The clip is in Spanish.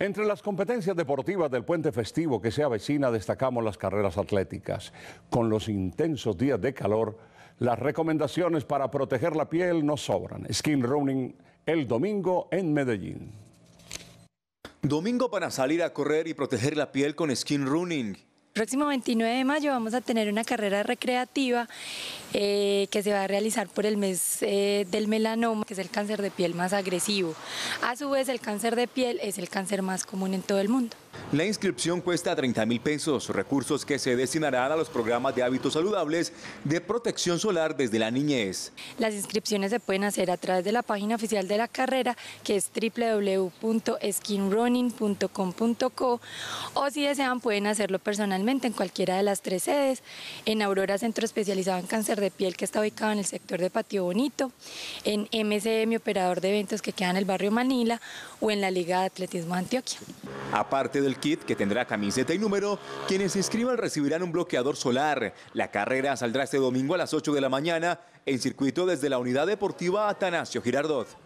Entre las competencias deportivas del puente festivo que se avecina destacamos las carreras atléticas. Con los intensos días de calor, las recomendaciones para proteger la piel no sobran. Skin Running el domingo en Medellín. Domingo para salir a correr y proteger la piel con Skin Running próximo 29 de mayo vamos a tener una carrera recreativa eh, que se va a realizar por el mes eh, del melanoma, que es el cáncer de piel más agresivo. A su vez, el cáncer de piel es el cáncer más común en todo el mundo. La inscripción cuesta 30 mil pesos, recursos que se destinarán a los programas de hábitos saludables de protección solar desde la niñez. Las inscripciones se pueden hacer a través de la página oficial de la carrera, que es www.skinrunning.com.co, o si desean pueden hacerlo personalmente en cualquiera de las tres sedes, en Aurora Centro Especializado en Cáncer de Piel que está ubicado en el sector de Patio Bonito, en MCM operador de eventos que queda en el barrio Manila o en la Liga de Atletismo de Antioquia. Aparte del kit que tendrá camiseta y número, quienes se inscriban recibirán un bloqueador solar. La carrera saldrá este domingo a las 8 de la mañana en circuito desde la unidad deportiva Atanasio Girardot.